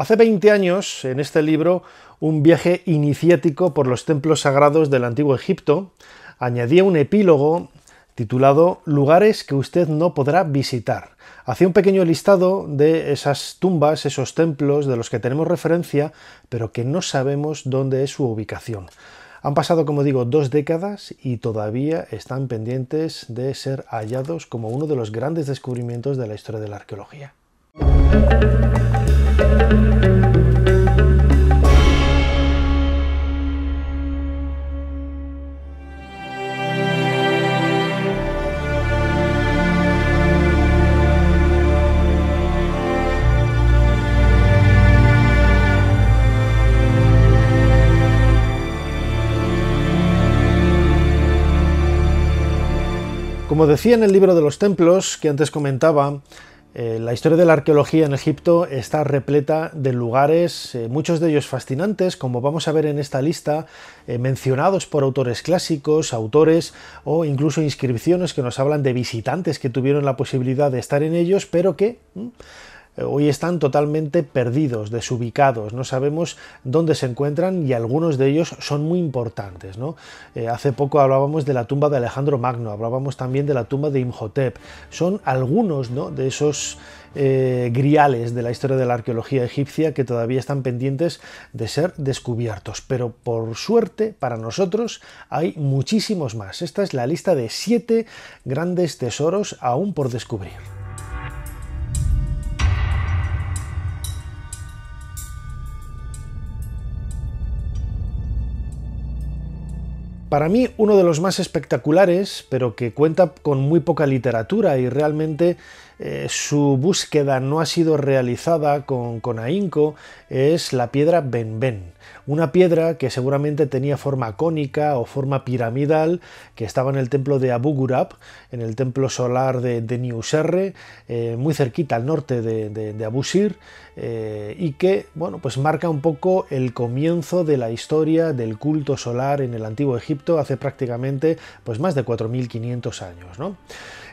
Hace 20 años, en este libro, un viaje iniciático por los templos sagrados del antiguo Egipto, añadía un epílogo titulado Lugares que usted no podrá visitar. Hacía un pequeño listado de esas tumbas, esos templos de los que tenemos referencia, pero que no sabemos dónde es su ubicación. Han pasado, como digo, dos décadas y todavía están pendientes de ser hallados como uno de los grandes descubrimientos de la historia de la arqueología. Como decía en el libro de los templos que antes comentaba, eh, la historia de la arqueología en Egipto está repleta de lugares, eh, muchos de ellos fascinantes, como vamos a ver en esta lista, eh, mencionados por autores clásicos, autores o incluso inscripciones que nos hablan de visitantes que tuvieron la posibilidad de estar en ellos, pero que mm, eh, hoy están totalmente perdidos, desubicados, no sabemos dónde se encuentran y algunos de ellos son muy importantes. Eh, hace poco hablábamos de la tumba de Alejandro Magno, hablábamos también de la tumba de Imhotep. Son algunos de esos eh, griales de la historia de la arqueología egipcia que todavía están pendientes de ser descubiertos. Pero por suerte para nosotros hay muchísimos más. Esta es la lista de siete grandes tesoros aún por descubrir. Para mí uno de los más espectaculares, pero que cuenta con muy poca literatura y realmente eh, su búsqueda no ha sido realizada con, ahínco, es la piedra Benben, una piedra que seguramente tenía forma cónica o forma piramidal, que estaba en el templo de Abu Gurab, en el templo solar de, de Niuserre, eh, muy cerquita al norte de, de Abusir, eh, y que, bueno, pues marca un poco el comienzo de la historia del culto solar en el antiguo Egipto hace prácticamente pues más de 4.500 años, ¿no?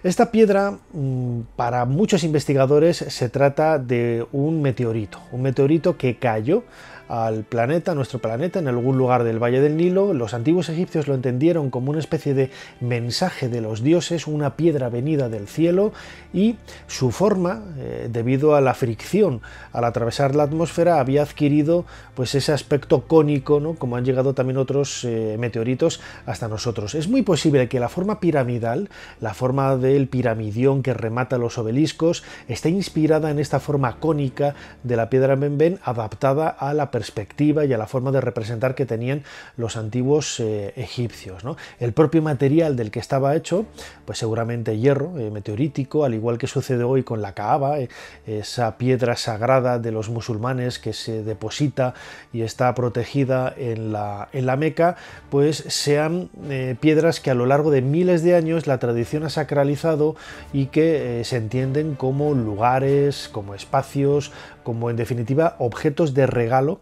Esta piedra, mm, para muchos investigadores, se trata de un meteorito, un meteorito que cayó al planeta, nuestro planeta, en algún lugar del Valle del Nilo. Los antiguos egipcios lo entendieron como una especie de mensaje de los dioses, una piedra venida del cielo y su forma, eh, debido a la fricción al atravesar la atmósfera, había adquirido pues ese aspecto cónico, ¿no? como han llegado también otros eh, meteoritos hasta nosotros. Es muy posible que la forma piramidal, la forma del piramidión que remata los obeliscos, esté inspirada en esta forma cónica de la piedra Benben adaptada a la perspectiva y a la forma de representar que tenían los antiguos eh, egipcios. El propio material del que estaba hecho, pues seguramente hierro, eh, meteorítico, al igual que sucede hoy con la caaba, eh, esa piedra sagrada de los musulmanes que se deposita y está protegida en la, en la Meca, pues sean piedras que a lo largo de miles de años la tradición ha sacralizado y que se entienden como lugares, como espacios, como en definitiva objetos de regalo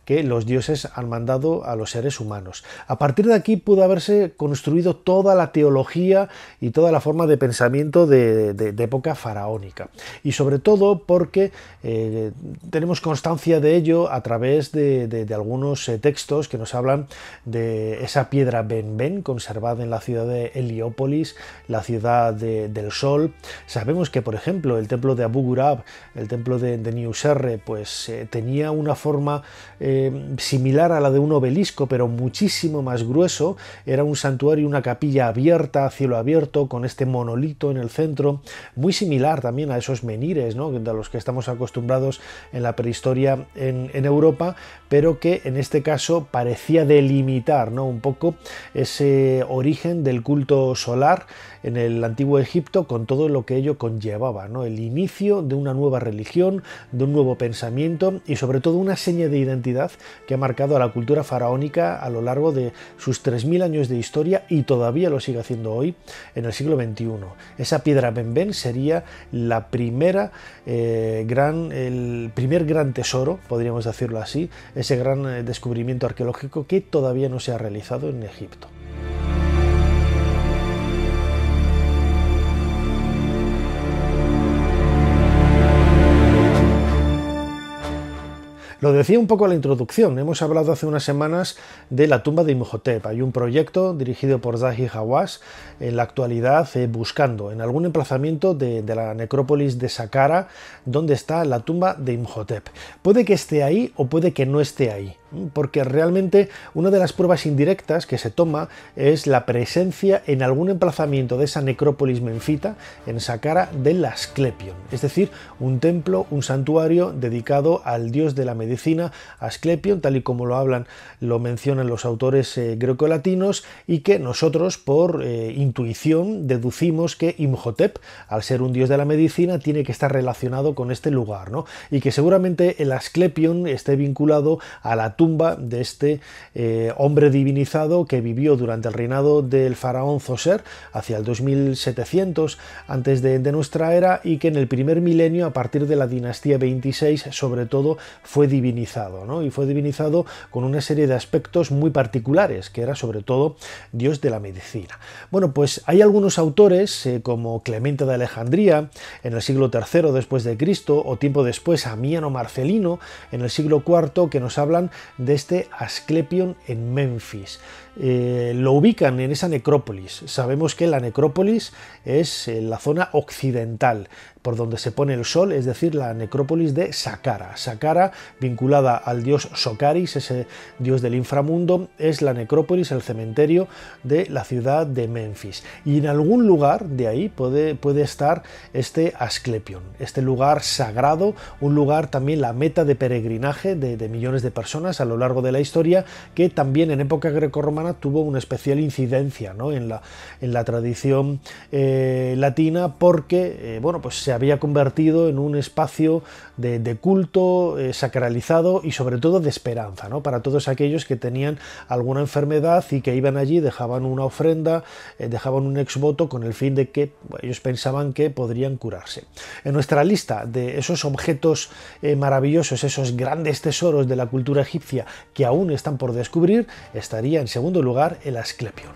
los dioses han mandado a los seres humanos. A partir de aquí pudo haberse construido toda la teología y toda la forma de pensamiento de, época faraónica. Y sobre todo porque eh, tenemos constancia de ello a través de, algunos eh, textos que nos hablan de esa piedra Ben Ben conservada en la ciudad de Heliópolis, la ciudad del sol. Sabemos que, por ejemplo, el templo de Abu Gurab, el templo de, Niuserre, pues eh, tenía una forma similar a la de un obelisco, pero muchísimo más grueso. Era un santuario, una capilla abierta, cielo abierto, con este monolito en el centro, muy similar también a esos menires, a de los que estamos acostumbrados en la prehistoria en, en Europa, pero que en este caso parecía delimitar ¿no? un poco ese origen del culto solar en el antiguo Egipto con todo lo que ello conllevaba, ¿no? el inicio de una nueva religión, de un nuevo pensamiento y sobre todo una seña de identidad que ha marcado a la cultura faraónica a lo largo de sus 3.000 años de historia y todavía lo sigue haciendo hoy en el siglo XXI. Esa piedra Benben sería la primera eh, gran, el primer gran tesoro, podríamos decirlo así, ese gran eh, descubrimiento arqueológico que todavía no se ha realizado en Egipto. Lo decía un poco a la introducción, hemos hablado hace unas semanas de la tumba de Imhotep. Hay un proyecto dirigido por Zahi Hawass en la actualidad eh, buscando en algún emplazamiento de, de, la necrópolis de Saqqara donde está la tumba de Imhotep. Puede que esté ahí o puede que no esté ahí porque realmente una de las pruebas indirectas que se toma es la presencia en algún emplazamiento de esa necrópolis menfita en Saqqara del Asclepion, es decir, un templo, un santuario dedicado al dios de la medicina Asclepion, tal y como lo hablan, lo mencionan los autores eh, grecolatinos y que nosotros por eh, intuición deducimos que Imhotep, al ser un dios de la medicina, tiene que estar relacionado con este lugar, ¿no? Y que seguramente el Asclepion esté vinculado a la tumba de este eh, hombre divinizado que vivió durante el reinado del faraón Zoser hacia el 2700 antes de, nuestra era y que en el primer milenio a partir de la dinastía 26 sobre todo fue divinizado y fue divinizado con una serie de aspectos muy particulares que era sobre todo dios de la medicina. Bueno pues hay algunos autores eh, como Clemente de Alejandría en el siglo III después de Cristo o tiempo después a Marcelino en el siglo IV que nos hablan de este Asclepion en Memphis. Eh, lo ubican en esa necrópolis. Sabemos que la necrópolis es eh, la zona occidental, por donde se pone el sol, es decir, la necrópolis de Saqqara. Saqqara, vinculada al dios Socaris, ese dios del inframundo, es la necrópolis, el cementerio de la ciudad de Memphis. Y en algún lugar de ahí puede, estar este Asclepion, este lugar sagrado, un lugar también la meta de peregrinaje de, millones de personas a lo largo de la historia, que también en época grecorromana tuvo una especial incidencia en, la, en la tradición eh, latina, porque, eh, bueno, pues se había convertido en un espacio de, culto eh, sacralizado y sobre todo de esperanza, ¿no? Para todos aquellos que tenían alguna enfermedad y que iban allí, dejaban una ofrenda, eh, dejaban un exvoto con el fin de que ellos pensaban que podrían curarse. En nuestra lista de esos objetos eh, maravillosos, esos grandes tesoros de la cultura egipcia que aún están por descubrir, estaría en segundo lugar el Asclepión.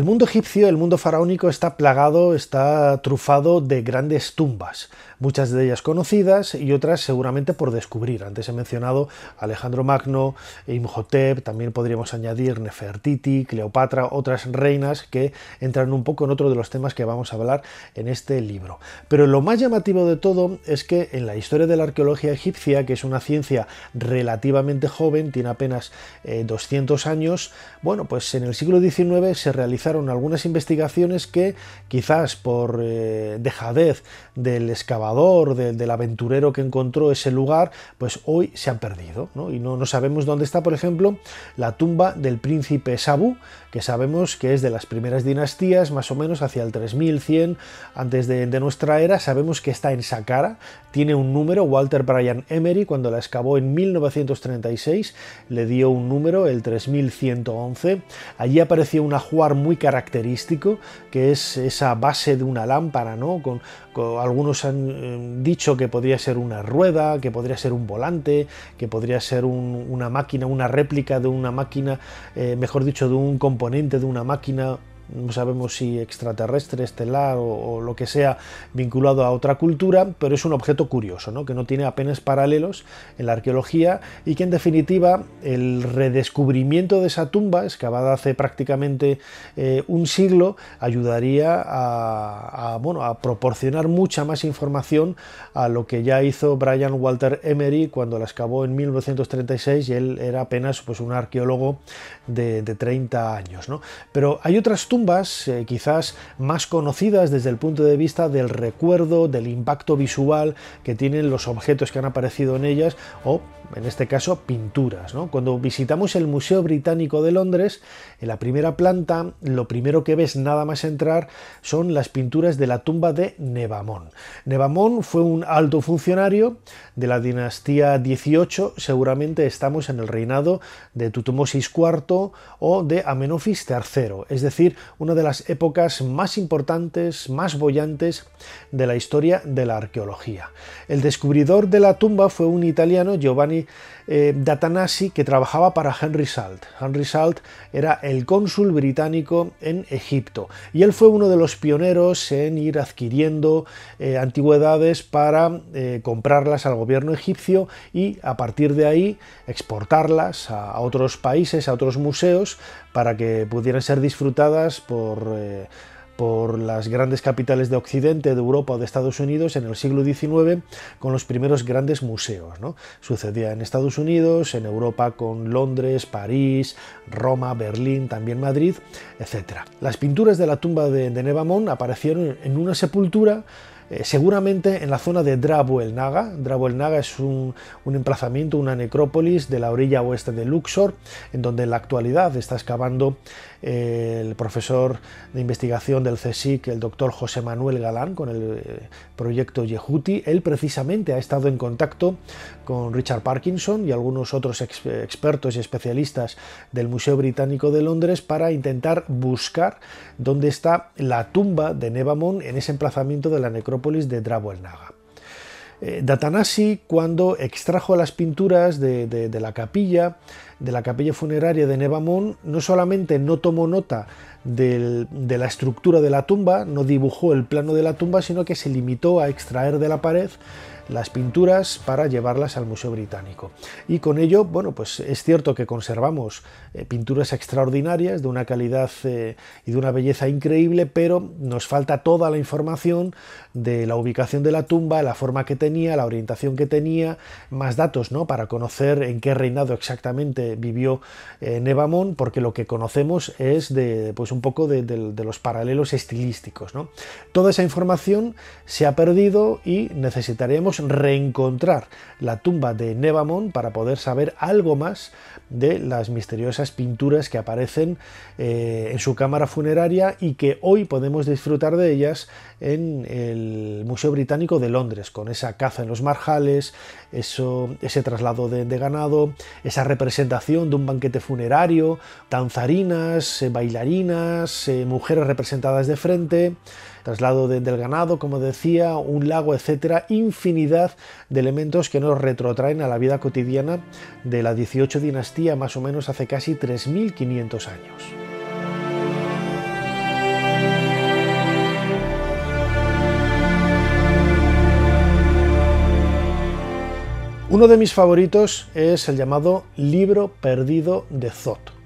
El mundo egipcio, el mundo faraónico está plagado, está trufado de grandes tumbas muchas de ellas conocidas y otras seguramente por descubrir. Antes he mencionado Alejandro Magno, Imhotep, también podríamos añadir Nefertiti, Cleopatra, otras reinas que entran un poco en otro de los temas que vamos a hablar en este libro. Pero lo más llamativo de todo es que en la historia de la arqueología egipcia, que es una ciencia relativamente joven, tiene apenas 200 eh, años, bueno, pues en el siglo XIX se realizaron algunas investigaciones que quizás por eh, dejadez del excavador, del, aventurero que encontró ese lugar, pues hoy se han perdido, Y no, no sabemos dónde está, por ejemplo, la tumba del príncipe Sabu, que sabemos que es de las primeras dinastías, más o menos hacia el 3100 antes de, nuestra era. Sabemos que está en Saqqara, tiene un número, Walter Bryan Emery, cuando la excavó en 1936, le dio un número, el 3111. Allí apareció un ajuar muy característico, que es esa base de una lámpara, ¿no? Con, algunos han eh, dicho que podría ser una rueda, que podría ser un volante, que podría ser una máquina, una réplica de una máquina, eh, mejor dicho, de un componente componente de una máquina no sabemos si extraterrestre, estelar o, lo que sea vinculado a otra cultura, pero es un objeto curioso, que no tiene apenas paralelos en la arqueología y que en definitiva el redescubrimiento de esa tumba, excavada hace prácticamente eh, un siglo, ayudaría a, bueno, a proporcionar mucha más información a lo que ya hizo Brian Walter Emery cuando la excavó en 1936 y él era apenas pues, un arqueólogo de, 30 años. Pero hay otras tumbas tumbas, eh, quizás más conocidas desde el punto de vista del recuerdo, del impacto visual que tienen los objetos que han aparecido en ellas, o en este caso pinturas. Cuando visitamos el Museo Británico de Londres, en la primera planta, lo primero que ves nada más entrar son las pinturas de la tumba de Nevamón. Nevamón fue un alto funcionario de la dinastía 18, seguramente estamos en el reinado de Tutmosis IV o de Amenofis III, es decir, una de las épocas más importantes, más bollantes de la historia de la arqueología. El descubridor de la tumba fue un italiano, Giovanni eh, Datanasi que trabajaba para Henry Salt. Henry Salt era el cónsul británico en Egipto y él fue uno de los pioneros en ir adquiriendo eh, antigüedades para eh, comprarlas al gobierno egipcio y a partir de ahí exportarlas a otros países, a otros museos, para que pudieran ser disfrutadas por eh, por las grandes capitales de Occidente, de Europa o de Estados Unidos en el siglo XIX con los primeros grandes museos. Sucedía en Estados Unidos, en Europa con Londres, París, Roma, Berlín, también Madrid, etc. Las pinturas de la tumba de, de aparecieron en una sepultura eh, seguramente en la zona de Drabo el Naga. Drabo el Naga es un, un, emplazamiento, una necrópolis de la orilla oeste de Luxor, en donde en la actualidad está excavando el profesor de investigación del CSIC, el doctor José Manuel Galán, con el eh, proyecto Yehuti. Él precisamente ha estado en contacto con Richard Parkinson y algunos otros expertos y especialistas del Museo Británico de Londres para intentar buscar dónde está la tumba de Nevamon en ese emplazamiento de la necrópolis de Drabuel Naga. Eh, Datanasi, cuando extrajo las pinturas de, la capilla, de la capilla funeraria de Nevamón, no solamente no tomó nota de la estructura de la tumba, no dibujó el plano de la tumba, sino que se limitó a extraer de la pared las pinturas para llevarlas al Museo Británico. Y con ello, bueno, pues es cierto que conservamos eh, pinturas extraordinarias de una calidad eh, y de una belleza increíble, pero nos falta toda la información de la ubicación de la tumba, la forma que tenía, la orientación que tenía, más datos, ¿no? Para conocer en qué reinado exactamente vivió eh, Nevamón, porque lo que conocemos es de pues un poco de, los paralelos estilísticos. Toda esa información se ha perdido y necesitaremos reencontrar la tumba de Nevamon para poder saber algo más de las misteriosas pinturas que aparecen eh, en su cámara funeraria y que hoy podemos disfrutar de ellas en el Museo Británico de Londres, con esa caza en los marjales, eso, ese traslado de, de ganado, esa representación de un banquete funerario, danzarinas, eh, bailarinas, eh, mujeres representadas de frente, traslado del ganado, como decía, un lago, etcétera, infinidad de elementos que nos retrotraen a la vida cotidiana de la 18 dinastía, más o menos hace casi 3.500 años. Uno de mis favoritos es el llamado Libro Perdido de Zot.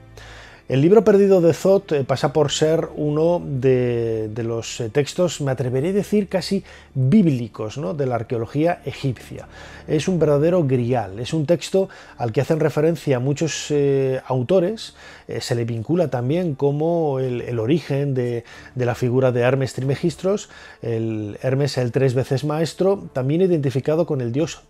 El libro perdido de Zot eh, pasa por ser uno de, los eh, textos, me atreveré a decir, casi bíblicos de la arqueología egipcia. Es un verdadero grial, es un texto al que hacen referencia muchos eh, autores, se le vincula también como el, origen de, la figura de Hermes Trimegistros, el Hermes el tres veces maestro, también identificado con el dios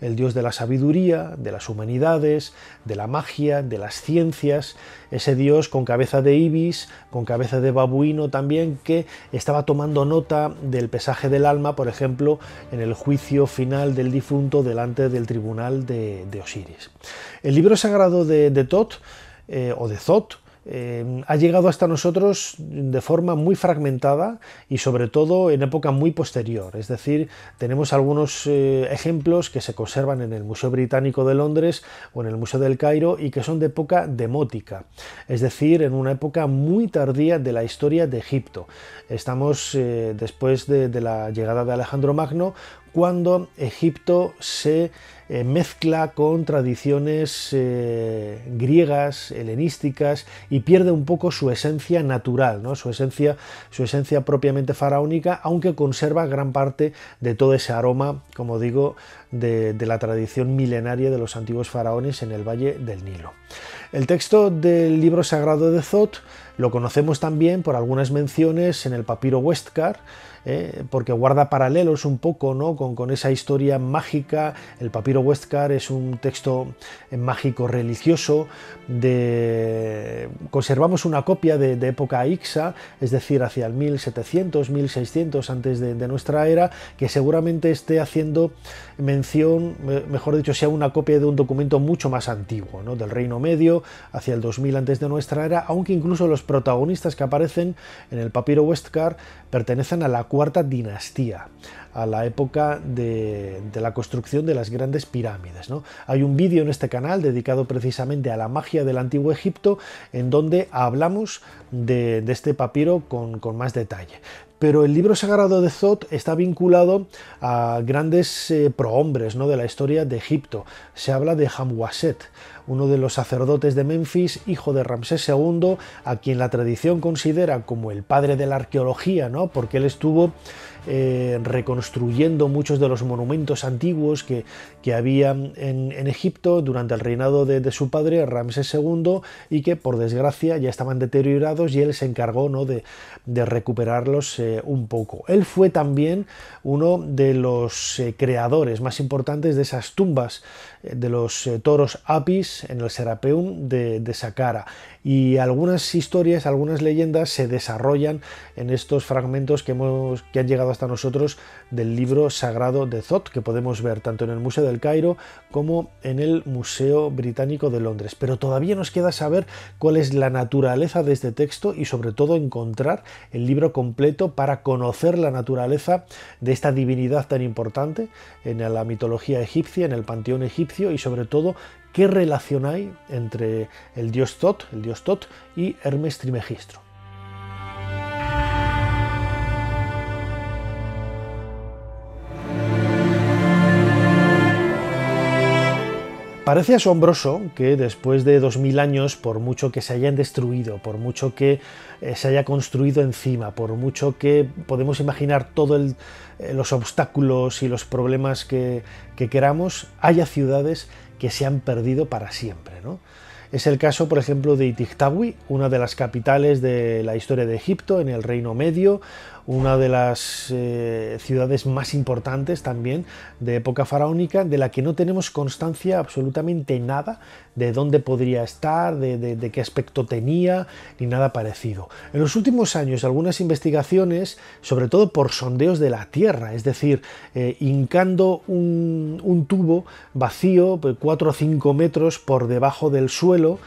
el dios de la sabiduría, de las humanidades, de la magia, de las ciencias, ese dios con cabeza de ibis, con cabeza de babuino también, que estaba tomando nota del pesaje del alma, por ejemplo, en el juicio final del difunto delante del tribunal de, Osiris. El libro sagrado de, de Tot, eh, o de Zot, eh, ha llegado hasta nosotros de forma muy fragmentada y sobre todo en época muy posterior. Es decir, tenemos algunos eh, ejemplos que se conservan en el Museo Británico de Londres o en el Museo del Cairo y que son de época demótica, es decir, en una época muy tardía de la historia de Egipto. Estamos eh, después de la llegada de Alejandro Magno cuando Egipto se eh, mezcla con tradiciones eh, griegas, helenísticas y pierde un poco su esencia natural, su, esencia, propiamente faraónica, aunque conserva gran parte de todo ese aroma, como digo, de, de la tradición milenaria de los antiguos faraones en el Valle del Nilo. El texto del libro sagrado de Zot lo conocemos también por algunas menciones en el papiro Westcar, ¿eh? porque guarda paralelos un poco ¿no? con, esa historia mágica. El papiro Westcar es un texto eh, mágico religioso. De... Conservamos una copia de, época Ixa, es decir, hacia el 1700, 1600 antes de, nuestra era, que seguramente esté haciendo mención, mejor dicho, sea una copia de un documento mucho más antiguo, del Reino Medio, hacia el 2000 antes de nuestra era, aunque incluso los protagonistas que aparecen en el papiro Westcar pertenecen a la cuarta dinastía, a la época de, la construcción de las grandes pirámides. ¿no? Hay un vídeo en este canal dedicado precisamente a la magia del antiguo Egipto, en donde hablamos de, este papiro con más detalle pero el libro sagrado de Zot está vinculado a grandes eh, prohombres ¿no? de la historia de Egipto. Se habla de Hamwaset, uno de los sacerdotes de Memphis, hijo de Ramsés II, a quien la tradición considera como el padre de la arqueología, ¿no? porque él estuvo eh, reconstruyendo muchos de los monumentos antiguos que, había en, Egipto durante el reinado de, su padre, Ramsés II, y que por desgracia ya estaban deteriorados y él se encargó ¿no? de, recuperarlos eh, un poco. Él fue también uno de los eh, creadores más importantes de esas tumbas de los toros apis en el Serapeum de, Saqqara y algunas historias, algunas leyendas se desarrollan en estos fragmentos que, hemos, que han llegado a hasta nosotros del libro sagrado de Zot, que podemos ver tanto en el Museo del Cairo como en el Museo Británico de Londres. Pero todavía nos queda saber cuál es la naturaleza de este texto y sobre todo encontrar el libro completo para conocer la naturaleza de esta divinidad tan importante en la mitología egipcia, en el panteón egipcio y sobre todo qué relación hay entre el dios Thoth, el dios Thoth y Hermes Trimegistro. Parece asombroso que después de 2000 años, por mucho que se hayan destruido, por mucho que eh, se haya construido encima, por mucho que podemos imaginar todos eh, los obstáculos y los problemas que, queramos, haya ciudades que se han perdido para siempre. Es el caso, por ejemplo, de Itiktawi, una de las capitales de la historia de Egipto en el Reino Medio, una de las eh, ciudades más importantes también de época faraónica, de la que no tenemos constancia absolutamente nada de dónde podría estar, de, qué aspecto tenía, ni nada parecido. En los últimos años, algunas investigaciones, sobre todo por sondeos de la Tierra, es decir, eh, hincando un, un tubo vacío, 4 pues, o 5 metros por debajo del suelo,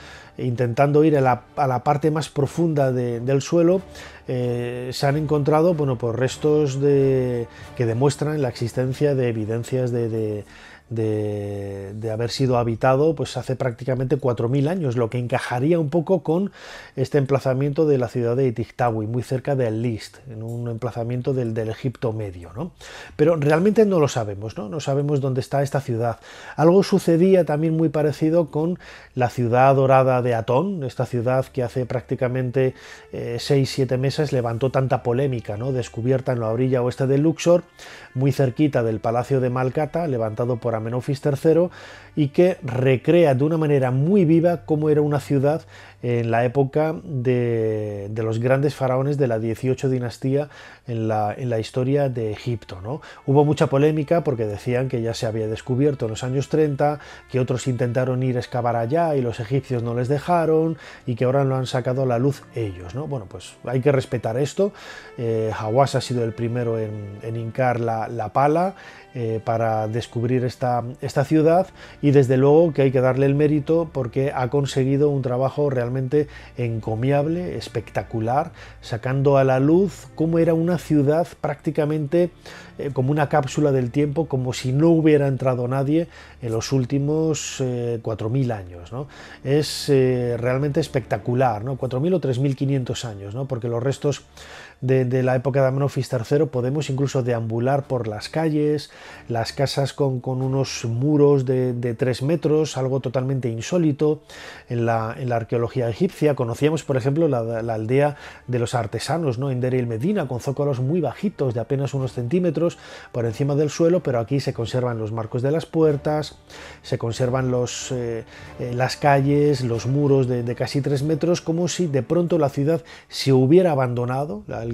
intentando ir a la, a la parte más profunda del suelo, eh, se han encontrado bueno, por pues restos de, que demuestran la existencia de evidencias de, de, haber sido habitado pues hace prácticamente 4.000 años, lo que encajaría un poco con este emplazamiento de la ciudad de Itiktawi, muy cerca del List, en un emplazamiento del, del Egipto medio. Pero realmente no lo sabemos, ¿no? no sabemos dónde está esta ciudad. Algo sucedía también muy parecido con la ciudad dorada de Atón, esta ciudad que hace prácticamente 6-7 eh, meses levantó tanta polémica, ¿no? descubierta en la orilla oeste del Luxor, muy cerquita del Palacio de Malcata, levantado por Amenofis III, y que recrea de una manera muy viva cómo era una ciudad en la época de, de los grandes faraones de la 18 dinastía en la, en la historia de Egipto. ¿no? Hubo mucha polémica porque decían que ya se había descubierto en los años 30, que otros intentaron ir a excavar allá y los egipcios no les dejaron y que ahora lo han sacado a la luz ellos. ¿no? Bueno, pues hay que respetar esto. Eh, ha sido el primero en, en hincar la, la pala eh, para descubrir esta, esta ciudad y desde luego que hay que darle el mérito porque ha conseguido un trabajo realmente encomiable, espectacular, sacando a la luz cómo era una ciudad prácticamente eh, como una cápsula del tiempo, como si no hubiera entrado nadie en los últimos 4.000 eh, años. ¿no? Es realmente espectacular, ¿no? 4.000 o 3.500 años, ¿no? porque los restos de, la época de Amenofis III, podemos incluso deambular por las calles, las casas con, unos muros de, tres 3 metros, algo totalmente insólito en la, arqueología egipcia. Conocíamos, por ejemplo, la, aldea de los artesanos ¿no? en Deril el Medina, con zócalos muy bajitos, de apenas unos centímetros por encima del suelo, pero aquí se conservan los marcos de las puertas, se conservan los, eh, eh, las calles, los muros de, casi tres metros, como si de pronto la ciudad se hubiera abandonado, la,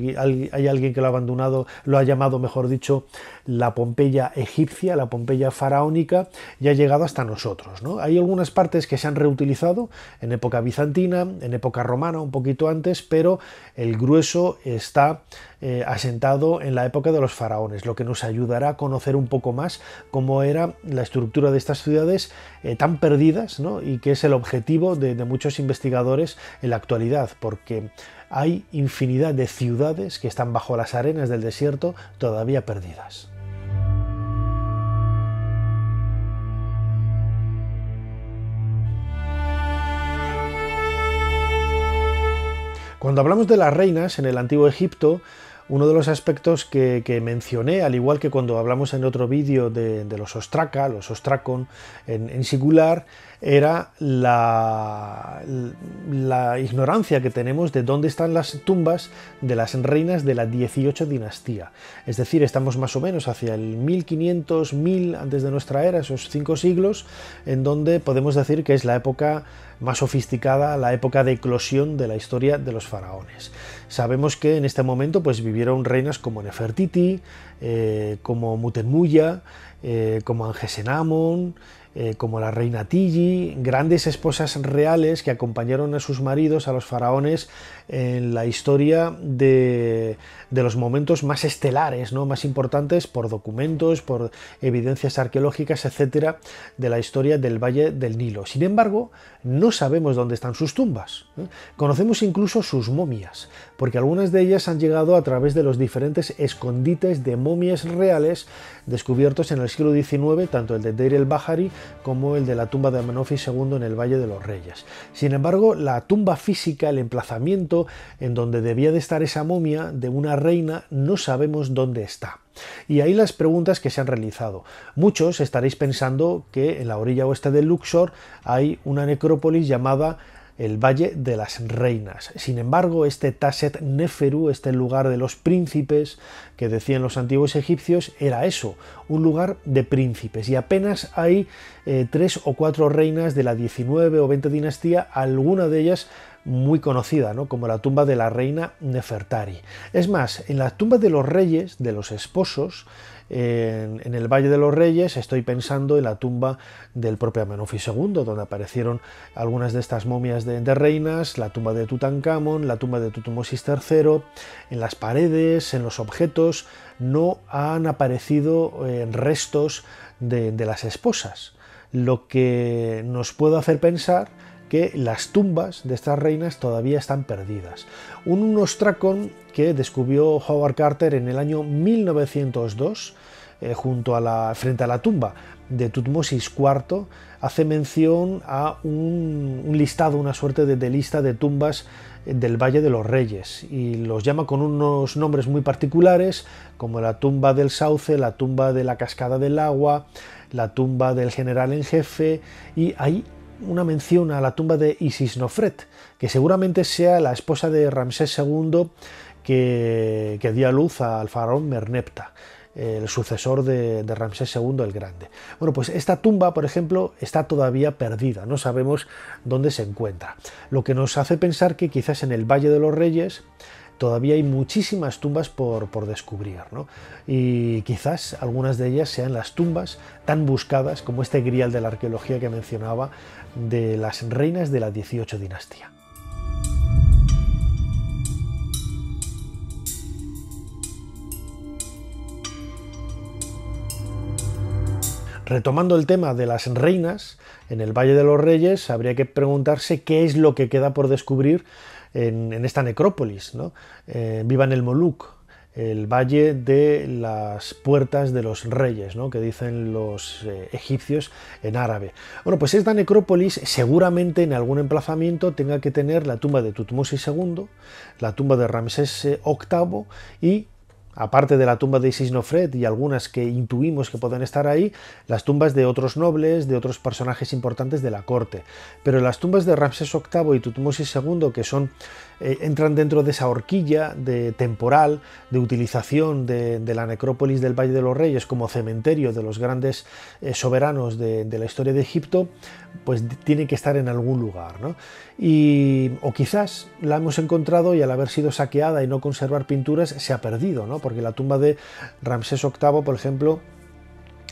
hay alguien que lo ha abandonado, lo ha llamado, mejor dicho, la Pompeya egipcia, la Pompeya faraónica, ya ha llegado hasta nosotros. Hay algunas partes que se han reutilizado en época bizantina, en época romana, un poquito antes, pero el grueso está eh, asentado en la época de los faraones, lo que nos ayudará a conocer un poco más cómo era la estructura de estas ciudades eh, tan perdidas y que es el objetivo de muchos investigadores en la actualidad, porque hay infinidad de ciudades que están bajo las arenas del desierto todavía perdidas. Cuando hablamos de las reinas en el antiguo Egipto, uno de los aspectos que, mencioné, al igual que cuando hablamos en otro vídeo de, los ostraca, los ostracon en, singular, era la, la, ignorancia que tenemos de dónde están las tumbas de las reinas de la 18 dinastía. Es decir, estamos más o menos hacia el 1500, 1000 antes de nuestra era, esos cinco siglos, en donde podemos decir que es la época más sofisticada, la época de eclosión de la historia de los faraones. Sabemos que en este momento pues, vivieron reinas como Nefertiti, eh, como Mutemuya, eh, como Angesenamon, eh, como la reina Tigi, grandes esposas reales que acompañaron a sus maridos, a los faraones, en la historia de, de los momentos más estelares, ¿no? más importantes por documentos, por evidencias arqueológicas, etcétera, de la historia del Valle del Nilo. Sin embargo, no no sabemos dónde están sus tumbas. ¿eh? Conocemos incluso sus momias, porque algunas de ellas han llegado a través de los diferentes escondites de momias reales descubiertos en el siglo XIX, tanto el de Deir el Bahari como el de la tumba de Amenofis II en el Valle de los Reyes. Sin embargo, la tumba física, el emplazamiento en donde debía de estar esa momia de una reina, no sabemos dónde está. Y ahí las preguntas que se han realizado. Muchos estaréis pensando que en la orilla oeste del Luxor hay una necrópolis llamada el Valle de las Reinas. Sin embargo, este Taset Neferu, este lugar de los príncipes que decían los antiguos egipcios, era eso, un lugar de príncipes. Y apenas hay eh, tres o cuatro reinas de la 19 o 20 dinastía, alguna de ellas muy conocida, ¿no? como la tumba de la reina Nefertari. Es más, en la tumba de los reyes, de los esposos, en, el Valle de los Reyes, estoy pensando en la tumba del propio Amenofis II, donde aparecieron algunas de estas momias de, reinas, la tumba de Tutankamón, la tumba de Tutmosis III, en las paredes, en los objetos, no han aparecido eh, restos de, de las esposas, lo que nos puede hacer pensar que las tumbas de estas reinas todavía están perdidas. Un ostracon que descubrió Howard Carter en el año 1902 eh, junto a la, frente a la tumba de Tutmosis IV hace mención a un, listado, una suerte de, de lista de tumbas eh, del Valle de los Reyes y los llama con unos nombres muy particulares como la tumba del Sauce, la tumba de la Cascada del Agua, la tumba del general en jefe y hay una mención a la tumba de Isisnofret, que seguramente sea la esposa de Ramsés II que, dio a luz al faraón Mernepta el sucesor de, de, Ramsés II el Grande. Bueno, pues esta tumba, por ejemplo, está todavía perdida, no sabemos dónde se encuentra, lo que nos hace pensar que quizás en el Valle de los Reyes todavía hay muchísimas tumbas por, por descubrir. ¿no? Y quizás algunas de ellas sean las tumbas tan buscadas como este grial de la arqueología que mencionaba de las reinas de la XVIII dinastía. Retomando el tema de las reinas, en el Valle de los Reyes habría que preguntarse qué es lo que queda por descubrir en, esta necrópolis, ¿no? Eh, viva en el Moluc, el valle de las puertas de los reyes, que dicen los eh, egipcios en árabe. Bueno, pues esta necrópolis seguramente en algún emplazamiento tenga que tener la tumba de Tutmosis II, la tumba de Ramsés eh, VIII y aparte de la tumba de Nofred y algunas que intuimos que pueden estar ahí, las tumbas de otros nobles, de otros personajes importantes de la corte. Pero las tumbas de Ramsés VIII y Tutmosis II, que son eh, entran dentro de esa horquilla de temporal de utilización de, la necrópolis del Valle de los Reyes como cementerio de los grandes eh, soberanos de, la historia de Egipto, pues tiene que estar en algún lugar. Y, o quizás la hemos encontrado y al haber sido saqueada y no conservar pinturas se ha perdido, ¿no? porque la tumba de Ramsés VIII, por ejemplo,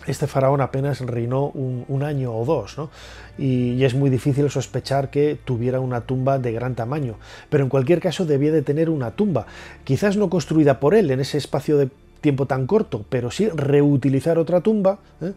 este faraón apenas reinó un, año o dos, ¿no? y, es muy difícil sospechar que tuviera una tumba de gran tamaño, pero en cualquier caso debía de tener una tumba, quizás no construida por él en ese espacio de tiempo tan corto, pero sí reutilizar otra tumba. ¿eh?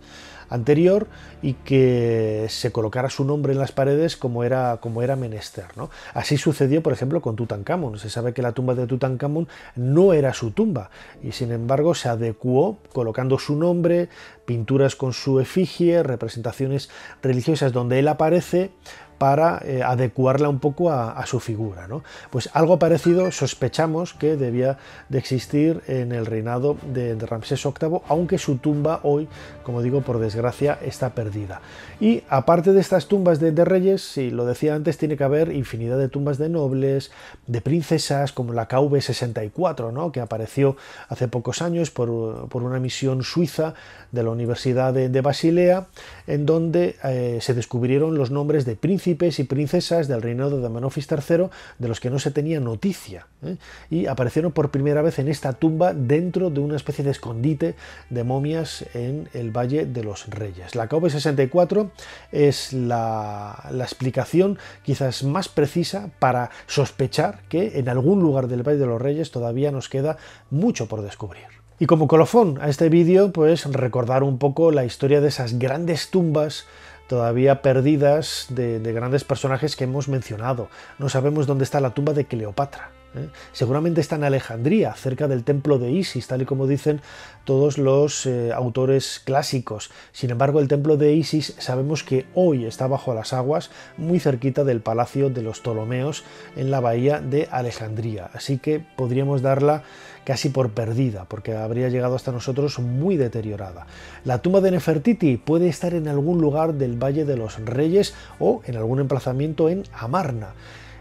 anterior y que se colocara su nombre en las paredes como era, como era menester. ¿no? Así sucedió, por ejemplo, con Tutankamón. Se sabe que la tumba de Tutankamón no era su tumba y sin embargo se adecuó colocando su nombre, pinturas con su efigie, representaciones religiosas donde él aparece para eh, adecuarla un poco a, su figura. Pues algo parecido sospechamos que debía de existir en el reinado de, Ramsés VIII, aunque su tumba hoy, como digo, por desgracia, está perdida. Y aparte de estas tumbas de, reyes, si lo decía antes, tiene que haber infinidad de tumbas de nobles, de princesas, como la KV64, ¿no? que apareció hace pocos años por, por una misión suiza de la Universidad de, Basilea, en donde eh, se descubrieron los nombres de príncipes y princesas del reinado de Amenofis III, de los que no se tenía noticia, ¿eh? y aparecieron por primera vez en esta tumba dentro de una especie de escondite de momias en el Valle de los Reyes. La KV64 es la explicación quizás más precisa para sospechar que en algún lugar del Valle de los Reyes todavía nos queda mucho por descubrir. Y como colofón a este vídeo, pues recordar un poco la historia de esas grandes tumbas todavía perdidas de, grandes personajes que hemos mencionado. No sabemos dónde está la tumba de Cleopatra. ¿eh? Seguramente está en Alejandría, cerca del templo de Isis, tal y como dicen todos los eh, autores clásicos. Sin embargo, el templo de Isis sabemos que hoy está bajo las aguas, muy cerquita del palacio de los Ptolomeos, en la bahía de Alejandría. Así que podríamos darla casi por perdida, porque habría llegado hasta nosotros muy deteriorada. La tumba de Nefertiti puede estar en algún lugar del Valle de los Reyes o en algún emplazamiento en Amarna.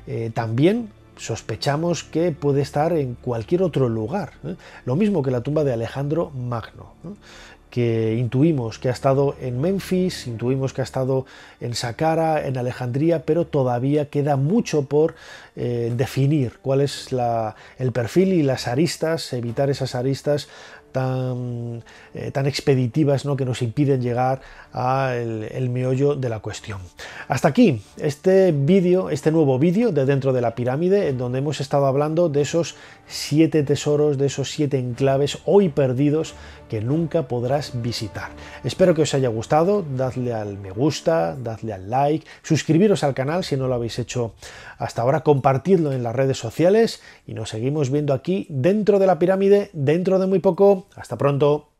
Eh, también sospechamos que puede estar en cualquier otro lugar, ¿eh? lo mismo que la tumba de Alejandro Magno. ¿eh? que intuimos que ha estado en Memphis, intuimos que ha estado en Saqqara, en Alejandría, pero todavía queda mucho por eh, definir cuál es el perfil y las aristas, evitar esas aristas eh, tan, expeditivas ¿no? que nos impiden llegar al meollo de la cuestión. Hasta aquí este vídeo, este nuevo vídeo de dentro de la pirámide, en donde hemos estado hablando de esos siete tesoros, de esos siete enclaves hoy perdidos que nunca podrás visitar. Espero que os haya gustado, dadle al me gusta, dadle al like, suscribiros al canal si no lo habéis hecho hasta ahora, compartidlo en las redes sociales y nos seguimos viendo aquí dentro de la pirámide, dentro de muy poco. Hasta pronto.